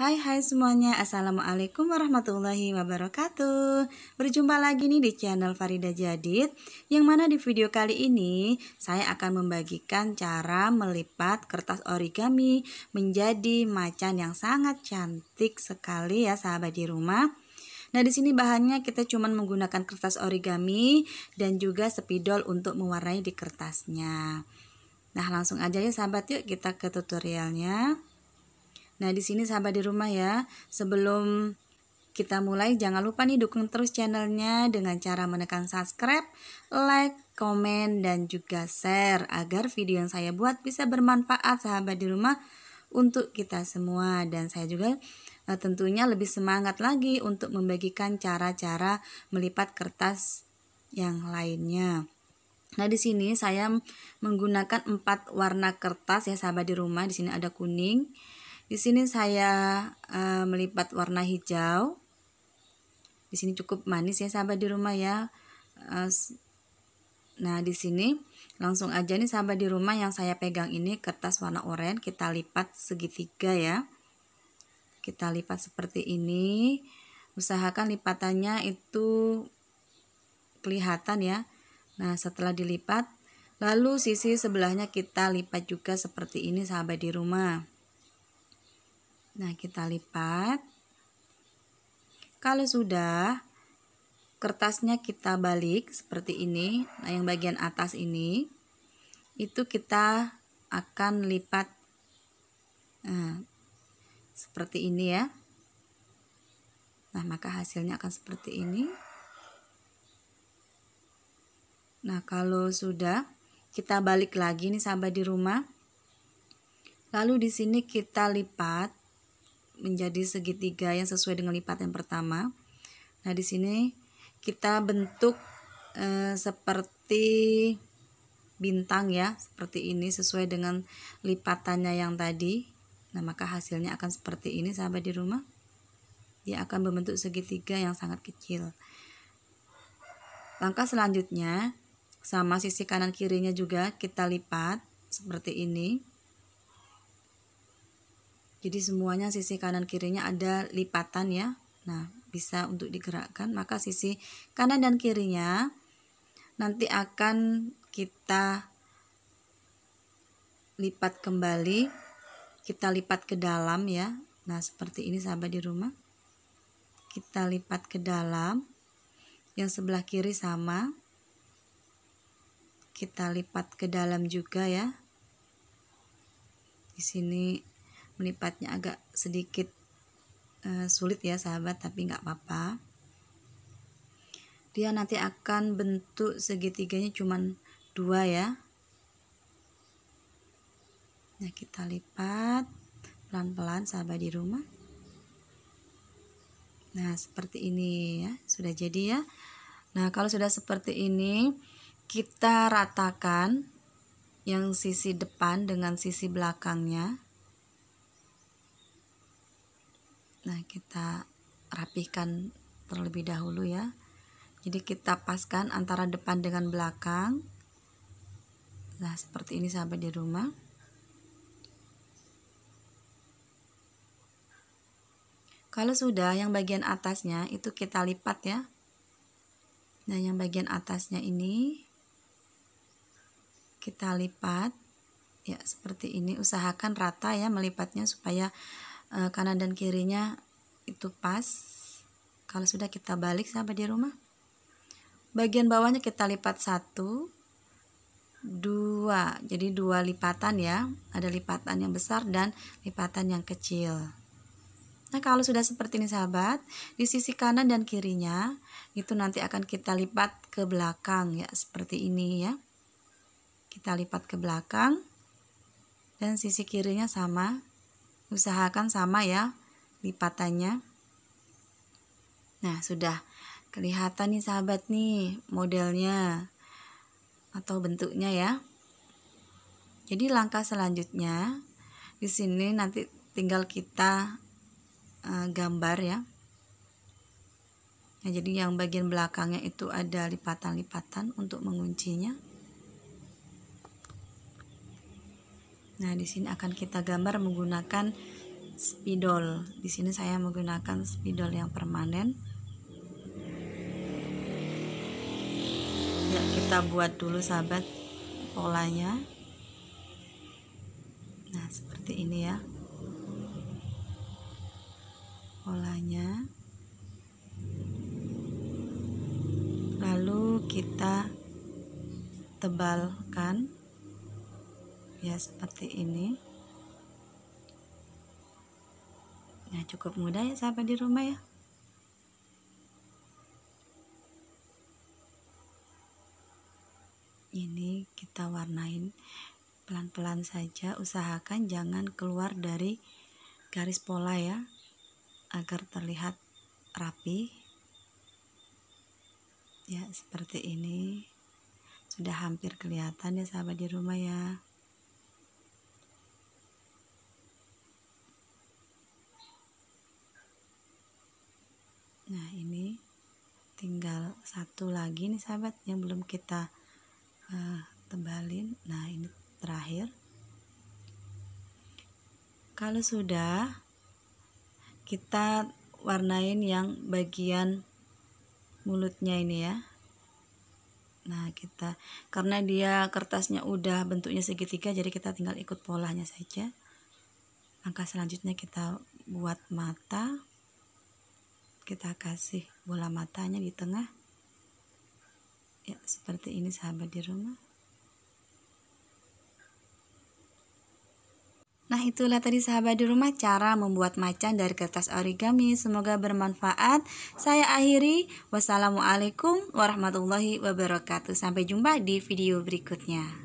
Hai hai semuanya, Assalamualaikum warahmatullahi wabarakatuh Berjumpa lagi nih di channel Farida Jadid Yang mana di video kali ini Saya akan membagikan cara melipat kertas origami Menjadi macan yang sangat cantik sekali ya sahabat di rumah Nah, di sini bahannya kita cuma menggunakan kertas origami dan juga spidol untuk mewarnai di kertasnya. Nah, langsung aja ya sahabat yuk kita ke tutorialnya. Nah, di sini sahabat di rumah ya, sebelum kita mulai jangan lupa nih dukung terus channelnya dengan cara menekan subscribe, like, komen, dan juga share agar video yang saya buat bisa bermanfaat sahabat di rumah untuk kita semua dan saya juga eh, tentunya lebih semangat lagi untuk membagikan cara-cara melipat kertas yang lainnya. Nah, di sini saya menggunakan empat warna kertas ya sahabat di rumah. Di sini ada kuning, di sini saya uh, melipat warna hijau. Di sini cukup manis ya sahabat di rumah ya. Eh, nah, di sini langsung aja nih sahabat di rumah yang saya pegang ini kertas warna oranye kita lipat segitiga ya. Kita lipat seperti ini. Usahakan lipatannya itu kelihatan ya. Nah, setelah dilipat, lalu sisi sebelahnya kita lipat juga seperti ini sahabat di rumah. Nah, kita lipat. Kalau sudah, kertasnya kita balik seperti ini. Nah, yang bagian atas ini itu kita akan lipat nah, seperti ini ya. Nah, maka hasilnya akan seperti ini. Nah, kalau sudah, kita balik lagi nih sampai di rumah. Lalu di sini kita lipat menjadi segitiga yang sesuai dengan lipat yang pertama. Nah, di sini kita bentuk e, seperti bintang ya, seperti ini sesuai dengan lipatannya yang tadi. Nah, maka hasilnya akan seperti ini sahabat di rumah. Dia akan membentuk segitiga yang sangat kecil. Langkah selanjutnya sama sisi kanan kirinya juga kita lipat seperti ini jadi semuanya sisi kanan kirinya ada lipatan ya nah bisa untuk digerakkan maka sisi kanan dan kirinya nanti akan kita lipat kembali kita lipat ke dalam ya nah seperti ini sahabat di rumah kita lipat ke dalam yang sebelah kiri sama kita lipat ke dalam juga ya di sini melipatnya agak sedikit e, sulit ya sahabat tapi nggak apa-apa dia nanti akan bentuk segitiganya cuman dua ya nah kita lipat pelan-pelan sahabat di rumah nah seperti ini ya sudah jadi ya nah kalau sudah seperti ini kita ratakan yang sisi depan dengan sisi belakangnya Nah, kita rapihkan terlebih dahulu ya. Jadi kita paskan antara depan dengan belakang. Nah, seperti ini sampai di rumah. Kalau sudah yang bagian atasnya itu kita lipat ya. Nah, yang bagian atasnya ini kita lipat ya seperti ini. Usahakan rata ya melipatnya supaya Eh, kanan dan kirinya itu pas kalau sudah kita balik sampai di rumah bagian bawahnya kita lipat satu dua jadi dua lipatan ya ada lipatan yang besar dan lipatan yang kecil Nah, kalau sudah seperti ini sahabat, di sisi kanan dan kirinya itu nanti akan kita lipat ke belakang ya, seperti ini ya. Kita lipat ke belakang dan sisi kirinya sama usahakan sama ya lipatannya nah sudah kelihatan nih sahabat nih modelnya atau bentuknya ya jadi langkah selanjutnya di sini nanti tinggal kita uh, gambar ya Nah, jadi yang bagian belakangnya itu ada lipatan-lipatan untuk menguncinya. Nah, di sini akan kita gambar menggunakan spidol. Di sini saya menggunakan spidol yang permanen. Ya, kita buat dulu sahabat polanya. Nah, seperti ini ya. Polanya. Lalu kita tebalkan ya seperti ini nah cukup mudah ya sahabat di rumah ya ini kita warnain pelan-pelan saja usahakan jangan keluar dari garis pola ya agar terlihat rapi ya seperti ini sudah hampir kelihatan ya sahabat di rumah ya tinggal satu lagi nih sahabat yang belum kita uh, tebalin nah ini terakhir kalau sudah kita warnain yang bagian mulutnya ini ya nah kita karena dia kertasnya udah bentuknya segitiga jadi kita tinggal ikut polanya saja langkah selanjutnya kita buat mata kita kasih bola matanya di tengah ya seperti ini sahabat di rumah Nah itulah tadi sahabat di rumah cara membuat macan dari kertas origami Semoga bermanfaat Saya akhiri Wassalamualaikum warahmatullahi wabarakatuh Sampai jumpa di video berikutnya